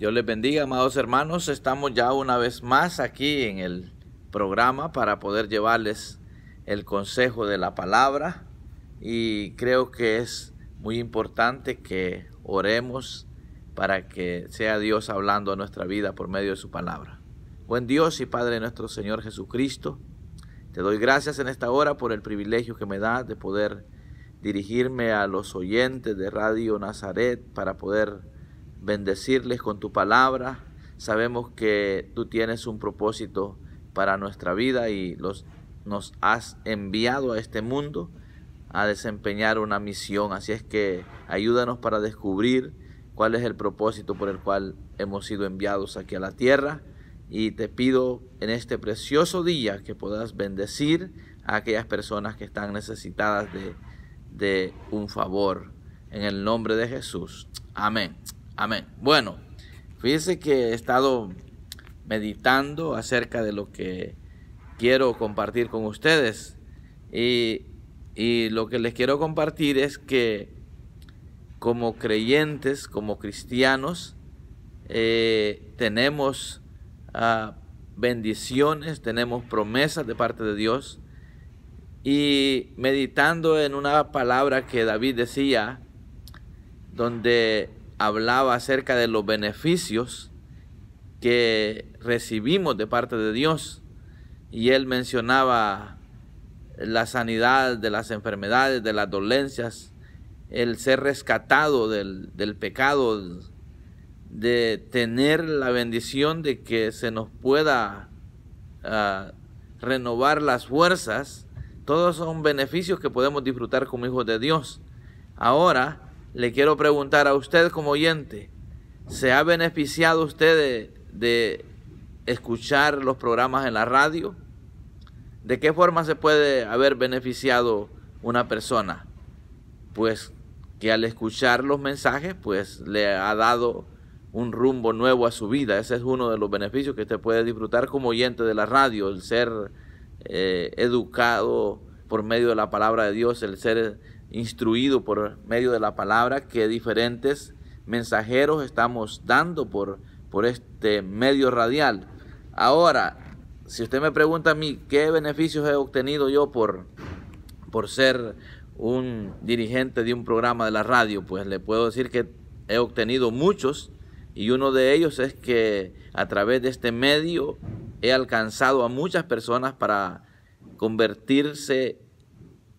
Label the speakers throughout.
Speaker 1: Dios les bendiga, amados hermanos. Estamos ya una vez más aquí en el programa para poder llevarles el consejo de la palabra y creo que es muy importante que oremos para que sea Dios hablando a nuestra vida por medio de su palabra. Buen Dios y Padre nuestro Señor Jesucristo, te doy gracias en esta hora por el privilegio que me da de poder dirigirme a los oyentes de Radio Nazaret para poder bendecirles con tu palabra. Sabemos que tú tienes un propósito para nuestra vida y nos has enviado a este mundo a desempeñar una misión. Así es que ayúdanos para descubrir cuál es el propósito por el cual hemos sido enviados aquí a la tierra. Y te pido en este precioso día que puedas bendecir a aquellas personas que están necesitadas de, de un favor. En el nombre de Jesús. Amén. Amén. Bueno, fíjense que he estado meditando acerca de lo que quiero compartir con ustedes. Y, y lo que les quiero compartir es que como creyentes, como cristianos, eh, tenemos ah, bendiciones, tenemos promesas de parte de Dios. Y meditando en una palabra que David decía, donde hablaba acerca de los beneficios que recibimos de parte de Dios y él mencionaba la sanidad de las enfermedades, de las dolencias, el ser rescatado del, pecado, de tener la bendición de que se nos pueda ah, renovar las fuerzas, todos son beneficios que podemos disfrutar como hijos de Dios. Ahora, le quiero preguntar a usted como oyente, ¿se ha beneficiado usted de, escuchar los programas en la radio? ¿De qué forma se puede haber beneficiado una persona? Pues que al escuchar los mensajes, pues le ha dado un rumbo nuevo a su vida. Ese es uno de los beneficios que usted puede disfrutar como oyente de la radio, el ser eh, educado por medio de la palabra de Dios, el ser instruido por medio de la palabra que diferentes mensajeros estamos dando por, por este medio radial. Ahora, si usted me pregunta a mí qué beneficios he obtenido yo por, por ser un dirigente de un programa de la radio, pues le puedo decir que he obtenido muchos y uno de ellos es que a través de este medio he alcanzado a muchas personas para convertirse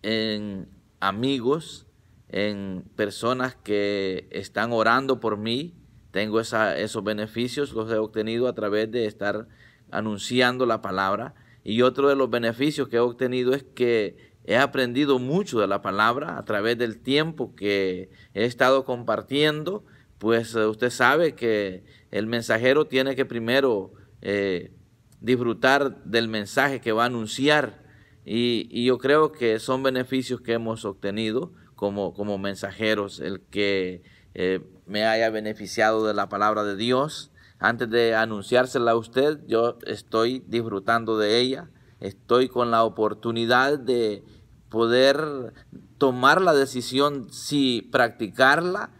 Speaker 1: en amigos, en personas que están orando por mí. Tengo esos beneficios, los he obtenido a través de estar anunciando la palabra. Y otro de los beneficios que he obtenido es que he aprendido mucho de la palabra a través del tiempo que he estado compartiendo. Pues eh, usted sabe que el mensajero tiene que primero eh, disfrutar del mensaje que va a anunciar y, yo creo que son beneficios que hemos obtenido como, como mensajeros, el que eh, me haya beneficiado de la palabra de Dios. Antes de anunciársela a usted, yo estoy disfrutando de ella, estoy con la oportunidad de poder tomar la decisión si practicarla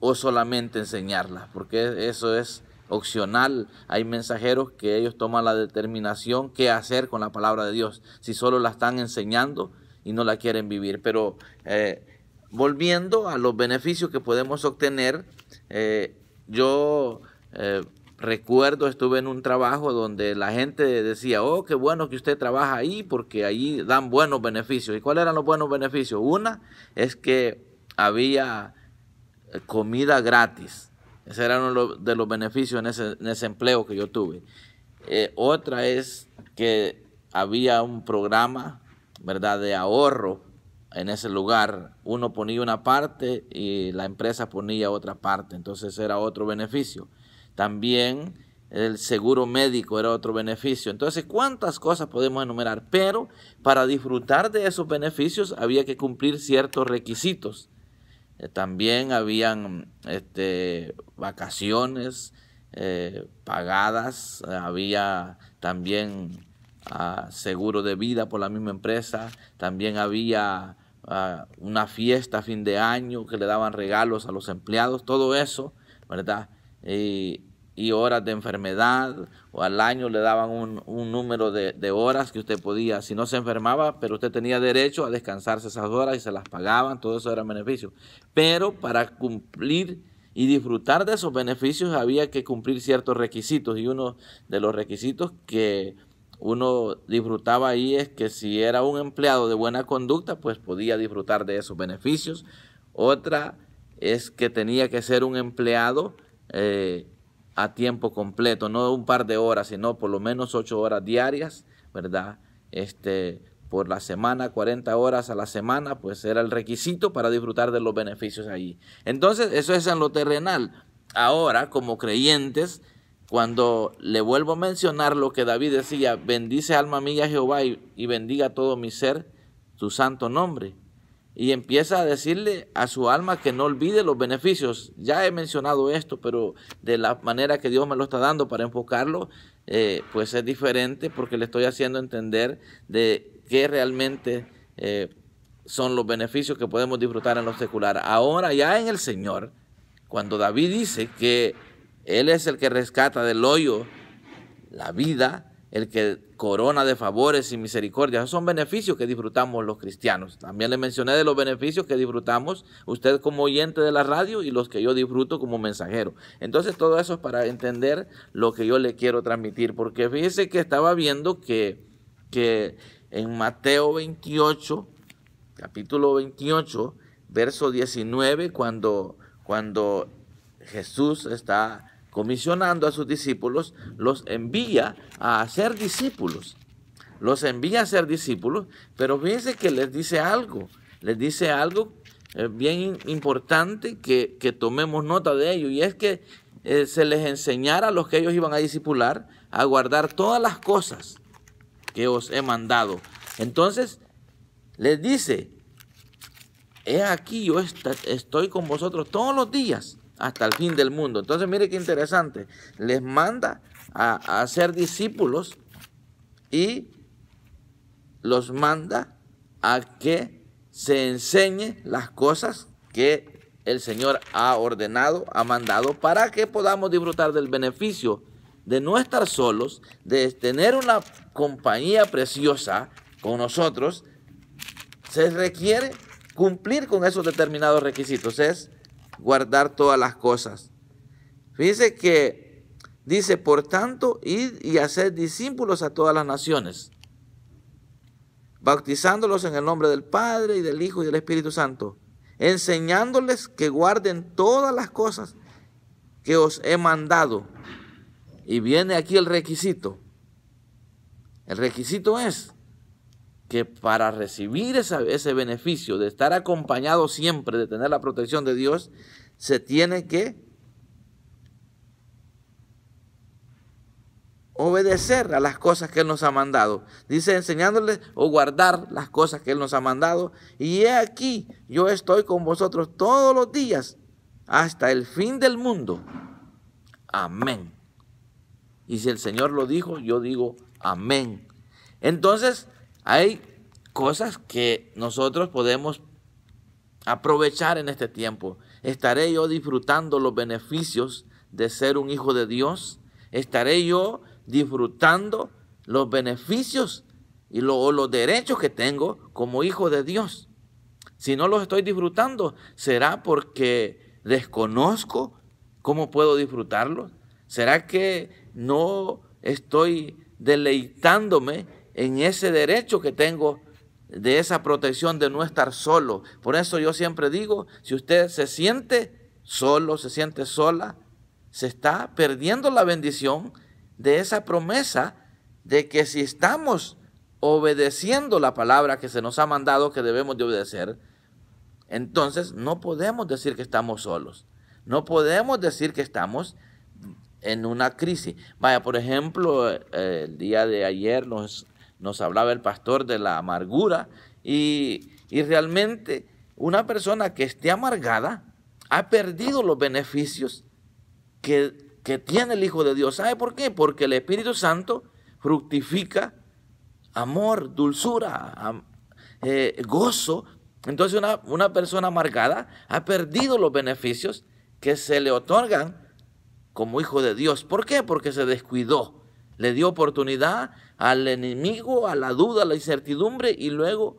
Speaker 1: o solamente enseñarla, porque eso es opcional. Hay mensajeros que ellos toman la determinación qué hacer con la palabra de Dios, si solo la están enseñando y no la quieren vivir. Pero eh, volviendo a los beneficios que podemos obtener, eh, yo eh, recuerdo, estuve en un trabajo donde la gente decía, oh, qué bueno que usted trabaja ahí porque ahí dan buenos beneficios. ¿Y cuáles eran los buenos beneficios? Una es que había comida gratis ese era uno de los beneficios en ese, empleo que yo tuve. Eh, otra es que había un programa, ¿verdad?, de ahorro en ese lugar. Uno ponía una parte y la empresa ponía otra parte. Entonces era otro beneficio. También el seguro médico era otro beneficio. Entonces, ¿cuántas cosas podemos enumerar? Pero para disfrutar de esos beneficios había que cumplir ciertos requisitos. Eh, también habían este, vacaciones eh, pagadas, había también ah, seguro de vida por la misma empresa, también había ah, una fiesta a fin de año que le daban regalos a los empleados, todo eso, ¿verdad? y horas de enfermedad, o al año le daban un, número de, de, horas que usted podía, si no se enfermaba, pero usted tenía derecho a descansarse esas horas y se las pagaban, todo eso era beneficio. Pero para cumplir y disfrutar de esos beneficios había que cumplir ciertos requisitos, y uno de los requisitos que uno disfrutaba ahí es que si era un empleado de buena conducta, pues podía disfrutar de esos beneficios. Otra es que tenía que ser un empleado eh, a tiempo completo, no un par de horas, sino por lo menos ocho horas diarias, ¿verdad? Este, por la semana, 40 horas a la semana, pues era el requisito para disfrutar de los beneficios allí. Entonces, eso es en lo terrenal. Ahora, como creyentes, cuando le vuelvo a mencionar lo que David decía, bendice alma mía Jehová y, bendiga todo mi ser su santo nombre y empieza a decirle a su alma que no olvide los beneficios. Ya he mencionado esto, pero de la manera que Dios me lo está dando para enfocarlo, eh, pues es diferente porque le estoy haciendo entender de qué realmente eh, son los beneficios que podemos disfrutar en lo secular. Ahora ya en el Señor, cuando David dice que Él es el que rescata del hoyo la vida, el que corona de favores y misericordias. Esos son beneficios que disfrutamos los cristianos. También le mencioné de los beneficios que disfrutamos usted como oyente de la radio y los que yo disfruto como mensajero. Entonces todo eso es para entender lo que yo le quiero transmitir, porque fíjese que estaba viendo que, que en Mateo 28, capítulo 28, verso 19, cuando, cuando Jesús está comisionando a sus discípulos, los envía a hacer discípulos. Los envía a ser discípulos, pero fíjense que les dice algo, les dice algo eh, bien importante que, tomemos nota de ello, y es que eh, se les enseñara a los que ellos iban a discipular a guardar todas las cosas que os he mandado. Entonces, les dice, he aquí yo estoy con vosotros todos los días hasta el fin del mundo. Entonces, mire qué interesante. Les manda a, a ser discípulos y los manda a que se enseñe las cosas que el Señor ha ordenado, ha mandado, para que podamos disfrutar del beneficio de no estar solos, de tener una compañía preciosa con nosotros, se requiere cumplir con esos determinados requisitos. Es guardar todas las cosas. Fíjense que dice, por tanto, id y hacer discípulos a todas las naciones, bautizándolos en el nombre del Padre y del Hijo y del Espíritu Santo, enseñándoles que guarden todas las cosas que os he mandado. Y viene aquí el requisito. El requisito es que para recibir ese beneficio de estar acompañado siempre, de tener la protección de Dios, se tiene que obedecer a las cosas que Él nos ha mandado. Dice enseñándoles o guardar las cosas que Él nos ha mandado. Y he aquí, yo estoy con vosotros todos los días hasta el fin del mundo. Amén. Y si el Señor lo dijo, yo digo amén. Entonces, hay cosas que nosotros podemos aprovechar en este tiempo. ¿Estaré yo disfrutando los beneficios de ser un hijo de Dios? ¿Estaré yo disfrutando los beneficios y los derechos que tengo como hijo de Dios? Si no los estoy disfrutando, ¿será porque desconozco cómo puedo disfrutarlos? ¿Será que no estoy deleitándome en ese derecho que tengo de esa protección de no estar solo. Por eso yo siempre digo, si usted se siente solo, se siente sola, se está perdiendo la bendición de esa promesa de que si estamos obedeciendo la palabra que se nos ha mandado que debemos de obedecer, entonces no podemos decir que estamos solos. No podemos decir que estamos en una crisis. Vaya, por ejemplo, eh, el día de ayer nos nos hablaba el pastor de la amargura y, realmente una persona que esté amargada ha perdido los beneficios que, tiene el Hijo de Dios. ¿Sabe por qué? Porque el Espíritu Santo fructifica amor, dulzura, eh, gozo. Entonces una, una persona amargada ha perdido los beneficios que se le otorgan como hijo de Dios. ¿Por qué? Porque se descuidó. Le dio oportunidad al enemigo, a la duda, a la incertidumbre y luego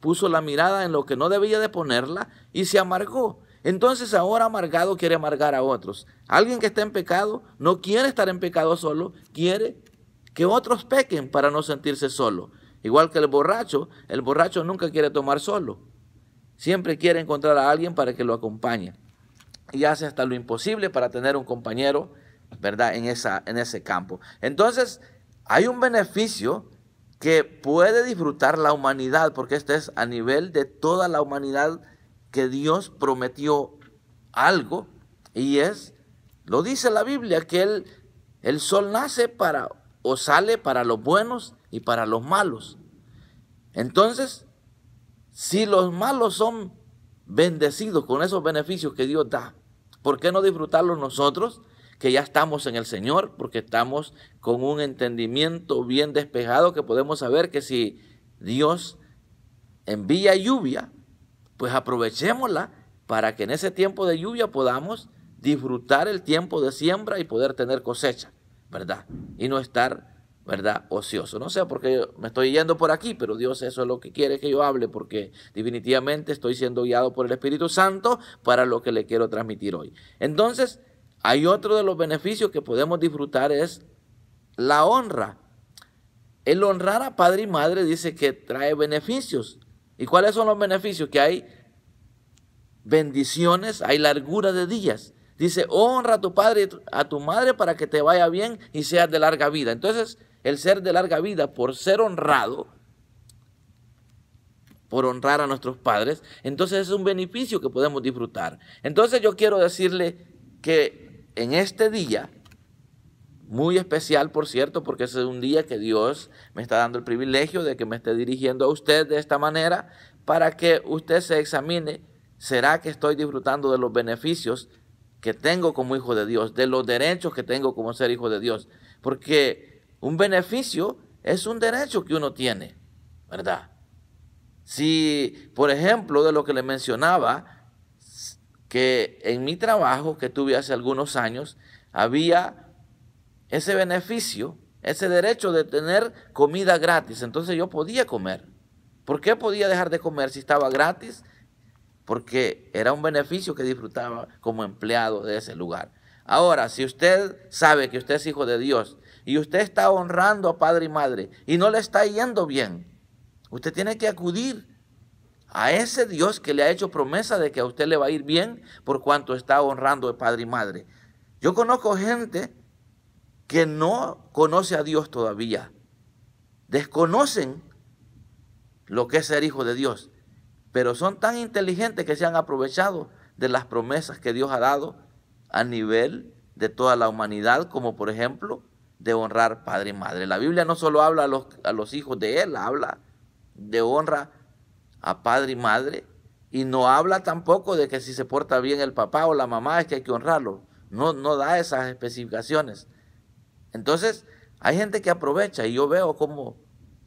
Speaker 1: puso la mirada en lo que no debía de ponerla y se amargó. Entonces ahora amargado quiere amargar a otros. Alguien que está en pecado no quiere estar en pecado solo, quiere que otros pequen para no sentirse solo. Igual que el borracho, el borracho nunca quiere tomar solo. Siempre quiere encontrar a alguien para que lo acompañe. Y hace hasta lo imposible para tener un compañero, ¿verdad? En, esa, en ese campo. Entonces, hay un beneficio que puede disfrutar la humanidad, porque este es a nivel de toda la humanidad que Dios prometió algo, y es, lo dice la Biblia, que el, el sol nace para, o sale para los buenos y para los malos. Entonces, si los malos son bendecidos con esos beneficios que Dios da, ¿por qué no disfrutarlos nosotros? que ya estamos en el Señor, porque estamos con un entendimiento bien despejado que podemos saber que si Dios envía lluvia, pues aprovechémosla para que en ese tiempo de lluvia podamos disfrutar el tiempo de siembra y poder tener cosecha, ¿verdad? Y no estar, ¿verdad? Ocioso. No sé por qué me estoy yendo por aquí, pero Dios eso es lo que quiere que yo hable, porque definitivamente estoy siendo guiado por el Espíritu Santo para lo que le quiero transmitir hoy. Entonces, hay otro de los beneficios que podemos disfrutar es la honra. El honrar a padre y madre dice que trae beneficios. ¿Y cuáles son los beneficios? Que hay bendiciones, hay largura de días. Dice, honra a tu padre y a tu madre para que te vaya bien y seas de larga vida. Entonces, el ser de larga vida por ser honrado, por honrar a nuestros padres, entonces es un beneficio que podemos disfrutar. Entonces yo quiero decirle que en este día, muy especial por cierto, porque ese es un día que Dios me está dando el privilegio de que me esté dirigiendo a usted de esta manera, para que usted se examine, ¿será que estoy disfrutando de los beneficios que tengo como hijo de Dios, de los derechos que tengo como ser hijo de Dios? Porque un beneficio es un derecho que uno tiene, ¿verdad? Si, por ejemplo, de lo que le mencionaba, que en mi trabajo que tuve hace algunos años había ese beneficio, ese derecho de tener comida gratis. Entonces yo podía comer. ¿Por qué podía dejar de comer si estaba gratis? Porque era un beneficio que disfrutaba como empleado de ese lugar. Ahora, si usted sabe que usted es hijo de Dios y usted está honrando a padre y madre y no le está yendo bien, usted tiene que acudir a ese Dios que le ha hecho promesa de que a usted le va a ir bien por cuanto está honrando de padre y madre. Yo conozco gente que no conoce a Dios todavía. Desconocen lo que es ser hijo de Dios, pero son tan inteligentes que se han aprovechado de las promesas que Dios ha dado a nivel de toda la humanidad, como por ejemplo de honrar padre y madre. La Biblia no solo habla a los, a los hijos de Él, habla de honra a padre y madre y no habla tampoco de que si se porta bien el papá o la mamá es que hay que honrarlo. No, no da esas especificaciones. Entonces, hay gente que aprovecha y yo veo cómo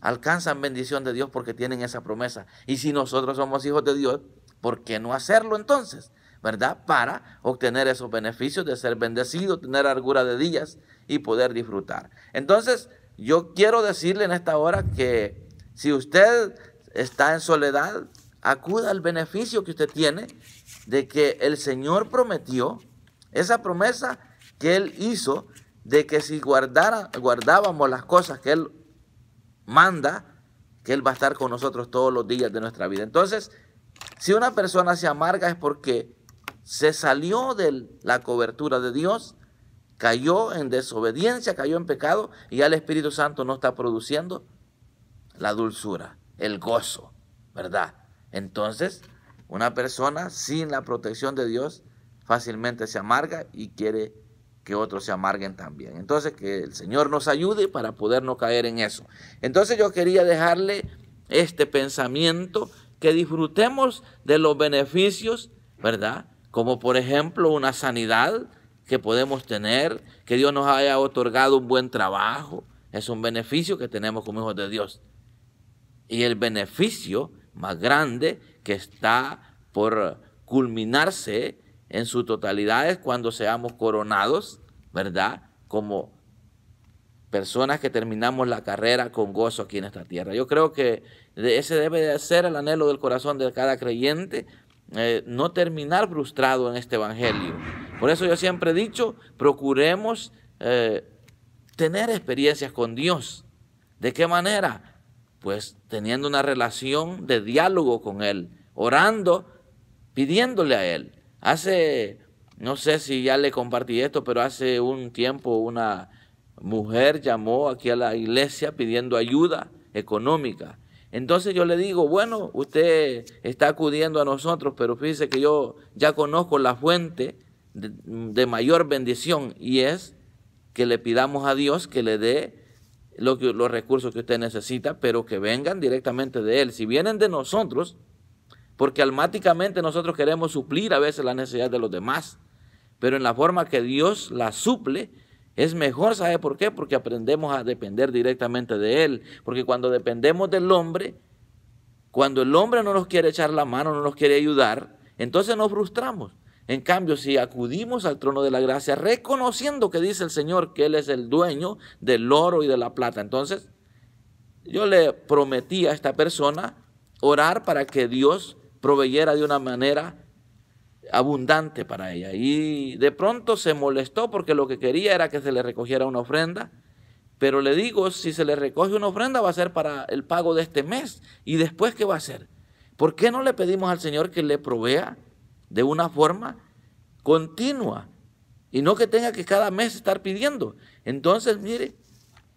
Speaker 1: alcanzan bendición de Dios porque tienen esa promesa. Y si nosotros somos hijos de Dios, ¿por qué no hacerlo entonces? ¿Verdad? Para obtener esos beneficios de ser bendecido, tener argura de días y poder disfrutar. Entonces, yo quiero decirle en esta hora que si usted está en soledad, acuda al beneficio que usted tiene de que el Señor prometió, esa promesa que Él hizo de que si guardara, guardábamos las cosas que Él manda, que Él va a estar con nosotros todos los días de nuestra vida. Entonces, si una persona se amarga es porque se salió de la cobertura de Dios, cayó en desobediencia, cayó en pecado y ya el Espíritu Santo no está produciendo la dulzura el gozo, ¿verdad? Entonces, una persona sin la protección de Dios fácilmente se amarga y quiere que otros se amarguen también. Entonces, que el Señor nos ayude para poder no caer en eso. Entonces, yo quería dejarle este pensamiento, que disfrutemos de los beneficios, ¿verdad? Como por ejemplo una sanidad que podemos tener, que Dios nos haya otorgado un buen trabajo, es un beneficio que tenemos como hijos de Dios y el beneficio más grande que está por culminarse en su totalidad es cuando seamos coronados, ¿verdad? Como personas que terminamos la carrera con gozo aquí en esta tierra. Yo creo que ese debe de ser el anhelo del corazón de cada creyente, eh, no terminar frustrado en este Evangelio. Por eso yo siempre he dicho, procuremos eh, tener experiencias con Dios. ¿De qué manera? pues teniendo una relación de diálogo con Él, orando, pidiéndole a Él. Hace, no sé si ya le compartí esto, pero hace un tiempo una mujer llamó aquí a la iglesia pidiendo ayuda económica. Entonces yo le digo, bueno, usted está acudiendo a nosotros, pero fíjese que yo ya conozco la fuente de, mayor bendición y es que le pidamos a Dios que le dé los recursos que usted necesita, pero que vengan directamente de él. Si vienen de nosotros, porque almáticamente nosotros queremos suplir a veces las necesidades de los demás, pero en la forma que Dios las suple, es mejor, ¿sabe por qué? Porque aprendemos a depender directamente de Él. Porque cuando dependemos del hombre, cuando el hombre no nos quiere echar la mano, no nos quiere ayudar, entonces nos frustramos. En cambio, si acudimos al trono de la gracia reconociendo que dice el Señor que Él es el dueño del oro y de la plata, entonces yo le prometí a esta persona orar para que Dios proveyera de una manera abundante para ella. Y de pronto se molestó porque lo que quería era que se le recogiera una ofrenda. Pero le digo, si se le recoge una ofrenda va a ser para el pago de este mes. ¿Y después qué va a ser? ¿Por qué no le pedimos al Señor que le provea de una forma continua y no que tenga que cada mes estar pidiendo. Entonces, mire,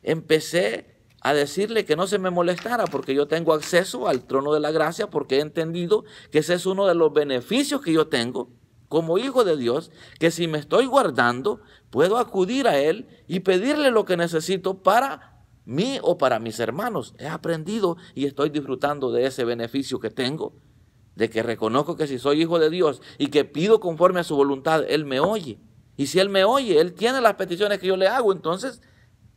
Speaker 1: empecé a decirle que no se me molestara porque yo tengo acceso al trono de la gracia porque he entendido que ese es uno de los beneficios que yo tengo como hijo de Dios, que si me estoy guardando, puedo acudir a Él y pedirle lo que necesito para mí o para mis hermanos. He aprendido y estoy disfrutando de ese beneficio que tengo de que reconozco que si soy hijo de Dios y que pido conforme a su voluntad, Él me oye. Y si Él me oye, Él tiene las peticiones que yo le hago, entonces,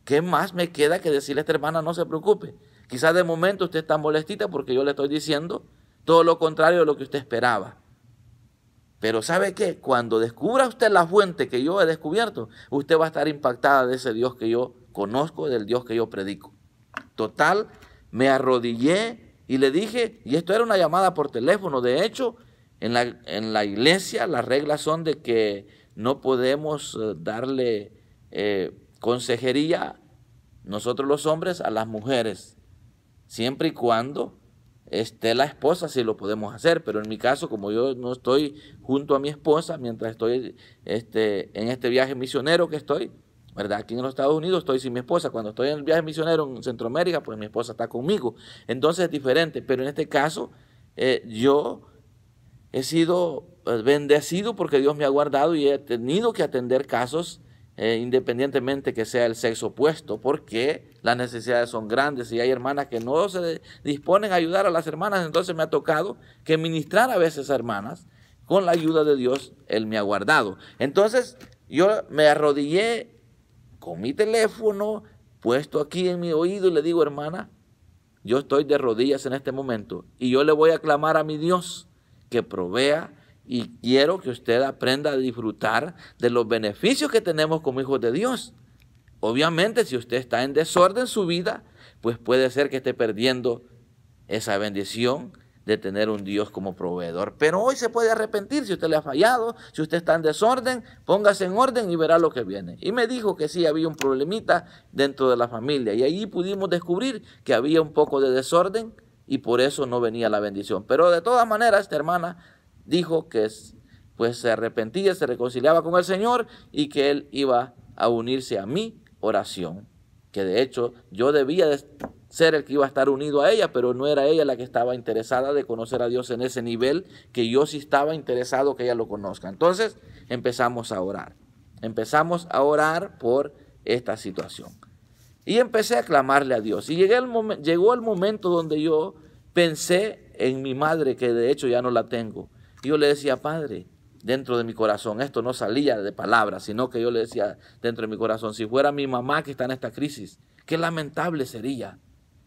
Speaker 1: ¿qué más me queda que decirle a esta hermana, no se preocupe? Quizás de momento usted está molestita porque yo le estoy diciendo todo lo contrario de lo que usted esperaba. Pero ¿sabe qué? Cuando descubra usted la fuente que yo he descubierto, usted va a estar impactada de ese Dios que yo conozco, del Dios que yo predico. Total, me arrodillé y le dije, y esto era una llamada por teléfono, de hecho, en la, en la iglesia las reglas son de que no podemos eh, darle eh, consejería nosotros los hombres a las mujeres, siempre y cuando esté la esposa, si lo podemos hacer, pero en mi caso, como yo no estoy junto a mi esposa mientras estoy este, en este viaje misionero que estoy, ¿verdad? Aquí en los Estados Unidos estoy sin mi esposa. Cuando estoy en el viaje misionero en Centroamérica, pues mi esposa está conmigo. Entonces es diferente. Pero en este caso, eh, yo he sido eh, bendecido porque Dios me ha guardado y he tenido que atender casos eh, independientemente que sea el sexo opuesto, porque las necesidades son grandes y hay hermanas que no se disponen a ayudar a las hermanas, entonces me ha tocado que ministrar a veces a hermanas, con la ayuda de Dios, Él me ha guardado. Entonces yo me arrodillé con mi teléfono puesto aquí en mi oído y le digo, hermana, yo estoy de rodillas en este momento y yo le voy a clamar a mi Dios que provea y quiero que usted aprenda a disfrutar de los beneficios que tenemos como hijos de Dios. Obviamente, si usted está en desorden en su vida, pues puede ser que esté perdiendo esa bendición de tener un Dios como proveedor. Pero hoy se puede arrepentir si usted le ha fallado, si usted está en desorden, póngase en orden y verá lo que viene. Y me dijo que sí, había un problemita dentro de la familia. Y allí pudimos descubrir que había un poco de desorden y por eso no venía la bendición. Pero de todas maneras, esta hermana dijo que pues se arrepentía, se reconciliaba con el Señor y que él iba a unirse a mi oración, que de hecho yo debía de ser el que iba a estar unido a ella, pero no era ella la que estaba interesada de conocer a Dios en ese nivel que yo sí estaba interesado que ella lo conozca. Entonces empezamos a orar, empezamos a orar por esta situación. Y empecé a clamarle a Dios. Y llegó el momento donde yo pensé en mi madre, que de hecho ya no la tengo. yo le decía, Padre, dentro de mi corazón. Esto no salía de palabras, sino que yo le decía dentro de mi corazón, si fuera mi mamá que está en esta crisis, qué lamentable sería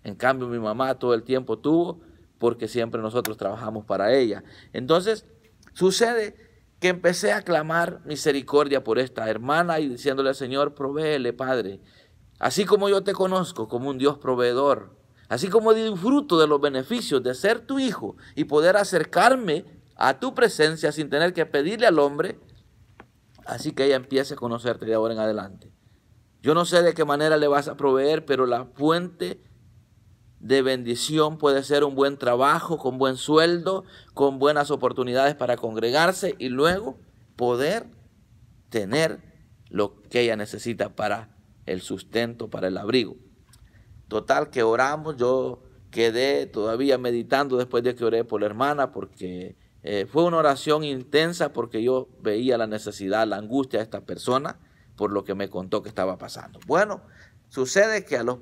Speaker 1: en cambio, mi mamá todo el tiempo tuvo porque siempre nosotros trabajamos para ella. Entonces, sucede que empecé a clamar misericordia por esta hermana y diciéndole al Señor, provéele, Padre. Así como yo te conozco como un Dios proveedor, así como disfruto de los beneficios de ser tu hijo y poder acercarme a tu presencia sin tener que pedirle al hombre, así que ella empiece a conocerte de ahora en adelante. Yo no sé de qué manera le vas a proveer, pero la fuente de bendición puede ser un buen trabajo, con buen sueldo, con buenas oportunidades para congregarse y luego poder tener lo que ella necesita para el sustento, para el abrigo. Total, que oramos, yo quedé todavía meditando después de que oré por la hermana, porque eh, fue una oración intensa, porque yo veía la necesidad, la angustia de esta persona, por lo que me contó que estaba pasando. Bueno, sucede que a los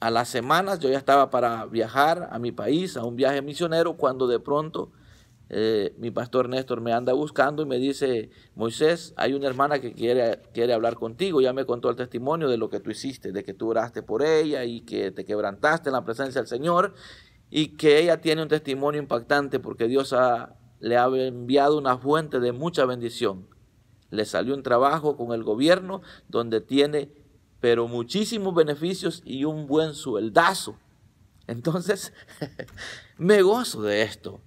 Speaker 1: a las semanas yo ya estaba para viajar a mi país, a un viaje misionero, cuando de pronto eh, mi pastor Néstor me anda buscando y me dice, Moisés, hay una hermana que quiere, quiere hablar contigo, ya me contó el testimonio de lo que tú hiciste, de que tú oraste por ella y que te quebrantaste en la presencia del Señor y que ella tiene un testimonio impactante porque Dios le ha enviado una fuente de mucha bendición. Le salió un trabajo con el gobierno donde tiene pero muchísimos beneficios y un buen sueldazo. Entonces, me gozo de esto.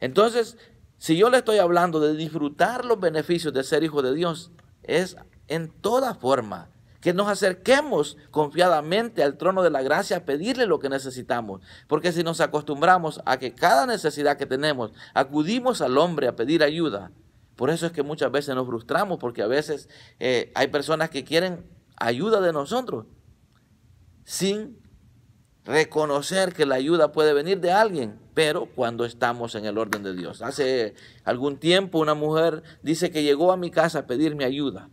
Speaker 1: Entonces, si yo le estoy hablando de disfrutar los beneficios de ser hijo de Dios, es en toda forma que nos acerquemos confiadamente al trono de la gracia a pedirle lo que necesitamos. Porque si nos acostumbramos a que cada necesidad que tenemos, acudimos al hombre a pedir ayuda. Por eso es que muchas veces nos frustramos, porque a veces eh, hay personas que quieren ayuda de nosotros, sin reconocer que la ayuda puede venir de alguien, pero cuando estamos en el orden de Dios. Hace algún tiempo una mujer dice que llegó a mi casa a pedirme ayuda,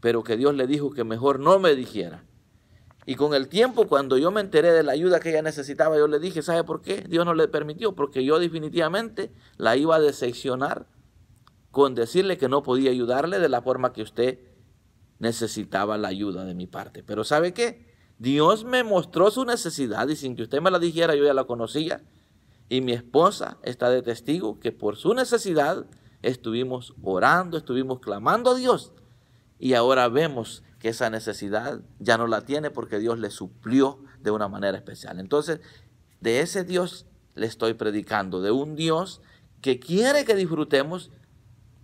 Speaker 1: pero que Dios le dijo que mejor no me dijera. Y con el tiempo, cuando yo me enteré de la ayuda que ella necesitaba, yo le dije, ¿sabe por qué? Dios no le permitió, porque yo definitivamente la iba a decepcionar con decirle que no podía ayudarle de la forma que usted necesitaba la ayuda de mi parte. Pero ¿sabe qué? Dios me mostró su necesidad y sin que usted me la dijera yo ya la conocía. Y mi esposa está de testigo que por su necesidad estuvimos orando, estuvimos clamando a Dios. Y ahora vemos que esa necesidad ya no la tiene porque Dios le suplió de una manera especial. Entonces, de ese Dios le estoy predicando, de un Dios que quiere que disfrutemos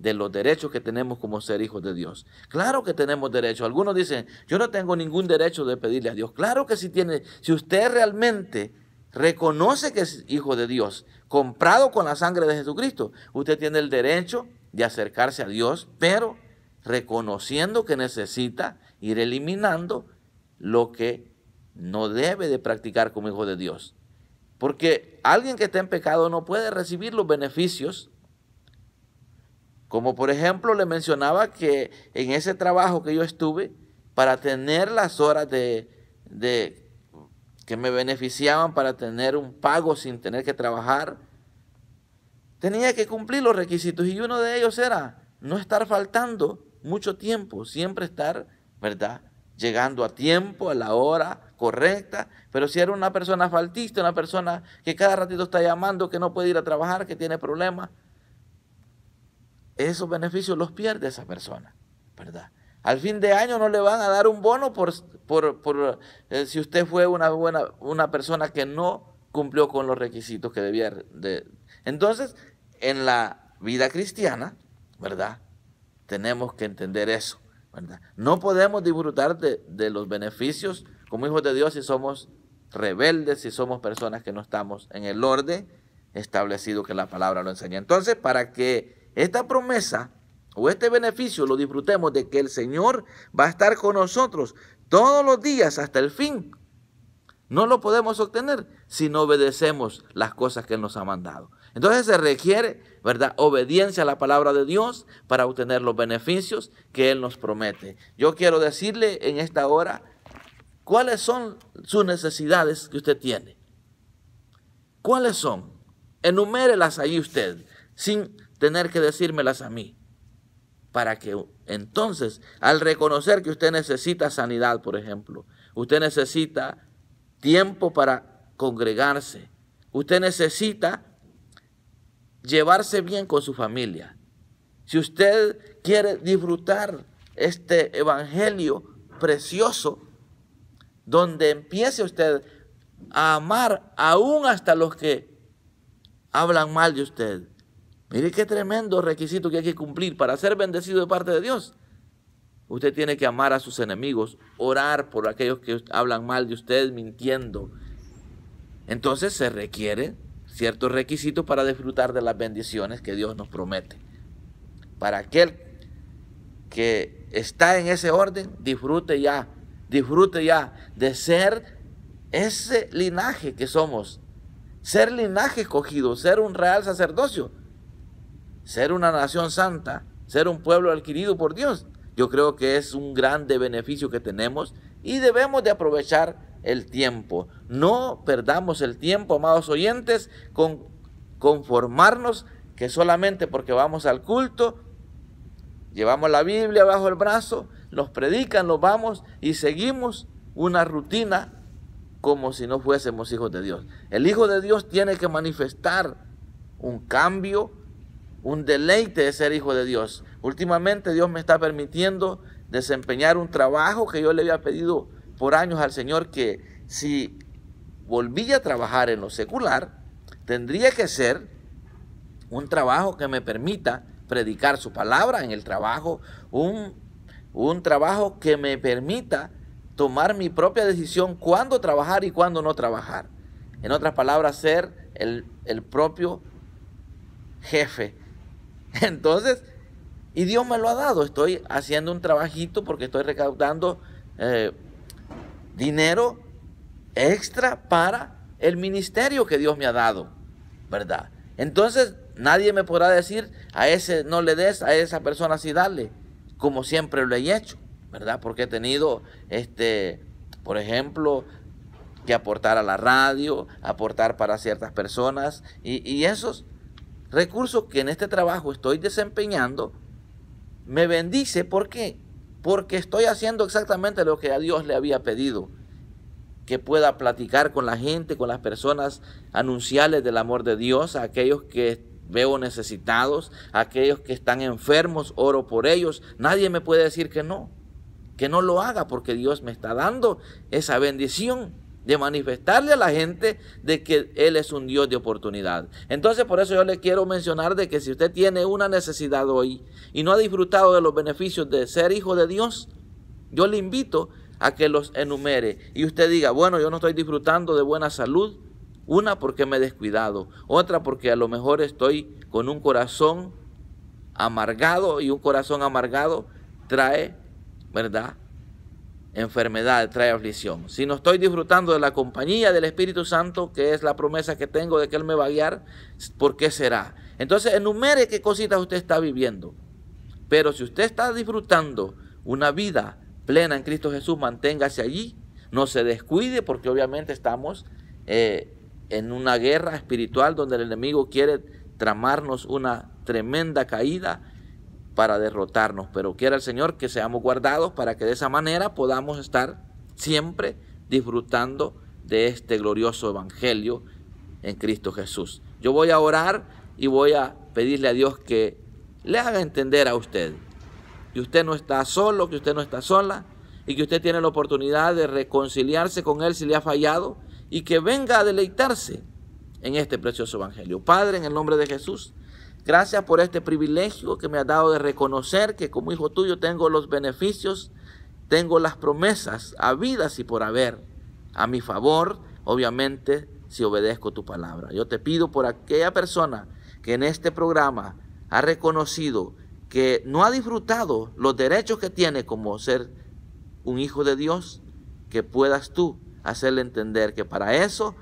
Speaker 1: de los derechos que tenemos como ser hijos de Dios. Claro que tenemos derechos. Algunos dicen, yo no tengo ningún derecho de pedirle a Dios. Claro que si tiene, si usted realmente reconoce que es hijo de Dios, comprado con la sangre de Jesucristo, usted tiene el derecho de acercarse a Dios, pero reconociendo que necesita ir eliminando lo que no debe de practicar como hijo de Dios. Porque alguien que está en pecado no puede recibir los beneficios como por ejemplo le mencionaba que en ese trabajo que yo estuve, para tener las horas de, de que me beneficiaban para tener un pago sin tener que trabajar, tenía que cumplir los requisitos y uno de ellos era no estar faltando mucho tiempo, siempre estar, ¿verdad? Llegando a tiempo, a la hora correcta, pero si era una persona faltista, una persona que cada ratito está llamando, que no puede ir a trabajar, que tiene problemas, esos beneficios los pierde esa persona, ¿verdad? Al fin de año no le van a dar un bono por, por, eh, si usted fue una, buena, una persona que no cumplió con los requisitos que debía. Entonces, en la vida cristiana, ¿verdad? Tenemos que entender eso, ¿verdad? No podemos disfrutar de, de los beneficios como hijos de Dios si somos rebeldes, si somos personas que no estamos en el orden establecido que la palabra lo enseña. Entonces, para que esta promesa o este beneficio lo disfrutemos de que el Señor va a estar con nosotros todos los días hasta el fin. No lo podemos obtener si no obedecemos las cosas que Él nos ha mandado. Entonces se requiere, ¿verdad?, obediencia a la palabra de Dios para obtener los beneficios que Él nos promete. Yo quiero decirle en esta hora cuáles son sus necesidades que usted tiene. ¿Cuáles son? Enumérelas ahí usted, sin, tener que decírmelas a mí. Para que entonces, al reconocer que usted necesita sanidad, por ejemplo, usted necesita tiempo para congregarse, usted necesita llevarse bien con su familia. Si usted quiere disfrutar este evangelio precioso, donde empiece usted a amar aún hasta los que hablan mal de usted, Mire qué tremendo requisito que hay que cumplir para ser bendecido de parte de Dios. Usted tiene que amar a sus enemigos, orar por aquellos que hablan mal de usted mintiendo. Entonces se requiere ciertos requisitos para disfrutar de las bendiciones que Dios nos promete. Para aquel que está en ese orden, disfrute ya, disfrute ya de ser ese linaje que somos, ser linaje escogido, ser un real sacerdocio ser una nación santa, ser un pueblo adquirido por Dios. Yo creo que es un grande beneficio que tenemos y debemos de aprovechar el tiempo. No perdamos el tiempo, amados oyentes, con conformarnos que solamente porque vamos al culto, llevamos la Biblia bajo el brazo, nos predican, nos vamos y seguimos una rutina como si no fuésemos hijos de Dios. El Hijo de Dios tiene que manifestar un cambio, un deleite de ser hijo de Dios. Últimamente Dios me está permitiendo desempeñar un trabajo que yo le había pedido por años al Señor que si volvía a trabajar en lo secular, tendría que ser un trabajo que me permita predicar su palabra en el trabajo, un, trabajo que me permita tomar mi propia decisión cuándo trabajar y cuándo no trabajar. En otras palabras, ser el propio jefe Entonces, y Dios me lo ha dado. Estoy haciendo un trabajito porque estoy recaudando eh, dinero extra para el ministerio que Dios me ha dado, ¿verdad? Entonces, nadie me podrá decir, a ese no le des, a esa persona sí dale, como siempre lo he hecho, ¿verdad? Porque he tenido, este, por ejemplo, que aportar a la radio, aportar para ciertas personas, y, y esos Recurso que en este trabajo estoy desempeñando, me bendice. ¿Por qué? Porque estoy haciendo exactamente lo que a Dios le había pedido. Que pueda platicar con la gente, con las personas, anunciarles del amor de Dios a aquellos que veo necesitados, a aquellos que están enfermos, oro por ellos. Nadie me puede decir que no, que no lo haga porque Dios me está dando esa bendición de manifestarle a la gente de que Él es un Dios de oportunidad. Entonces por eso yo le quiero mencionar de que si usted tiene una necesidad hoy y no ha disfrutado de los beneficios de ser hijo de Dios, yo le invito a que los enumere y usted diga, bueno, yo no estoy disfrutando de buena salud, una porque me he descuidado, otra porque a lo mejor estoy con un corazón amargado y un corazón amargado trae, ¿verdad? enfermedad, trae aflicción. Si no estoy disfrutando de la compañía del Espíritu Santo, que es la promesa que tengo de que Él me va a guiar, ¿por qué será? Entonces enumere qué cositas usted está viviendo. Pero si usted está disfrutando una vida plena en Cristo Jesús, manténgase allí, no se descuide, porque obviamente estamos eh, en una guerra espiritual donde el enemigo quiere tramarnos una tremenda caída para derrotarnos. Pero quiera el Señor que seamos guardados para que de esa manera podamos estar siempre disfrutando de este glorioso Evangelio en Cristo Jesús. Yo voy a orar y voy a pedirle a Dios que le haga entender a usted que usted no está solo, que usted no está sola y que usted tiene la oportunidad de reconciliarse con Él si le ha fallado y que venga a deleitarse en este precioso Evangelio. Padre, en el nombre de Jesús. Gracias por este privilegio que me has dado de reconocer que como hijo tuyo tengo los beneficios, tengo las promesas habidas y por haber a mi favor, obviamente, si obedezco tu palabra. Yo te pido por aquella persona que en este programa ha reconocido que no ha disfrutado los derechos que tiene como ser un hijo de Dios, que puedas tú hacerle entender que para eso,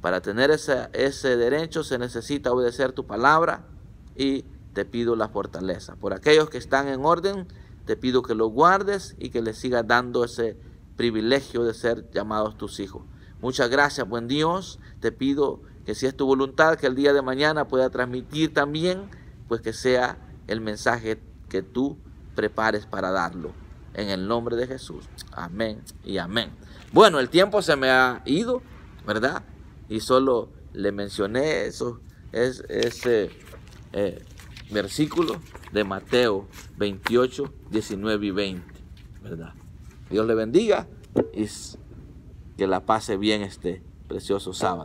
Speaker 1: para tener ese, ese derecho, se necesita obedecer tu palabra y te pido la fortaleza. Por aquellos que están en orden, te pido que los guardes y que les sigas dando ese privilegio de ser llamados tus hijos. Muchas gracias, buen Dios. Te pido que si es tu voluntad, que el día de mañana pueda transmitir también, pues que sea el mensaje que tú prepares para darlo. En el nombre de Jesús. Amén y amén. Bueno, el tiempo se me ha ido, ¿verdad? Y solo le mencioné eso, es, ese eh, versículo de Mateo 28, 19 y 20, ¿verdad? Dios le bendiga y que la pase bien este precioso sábado.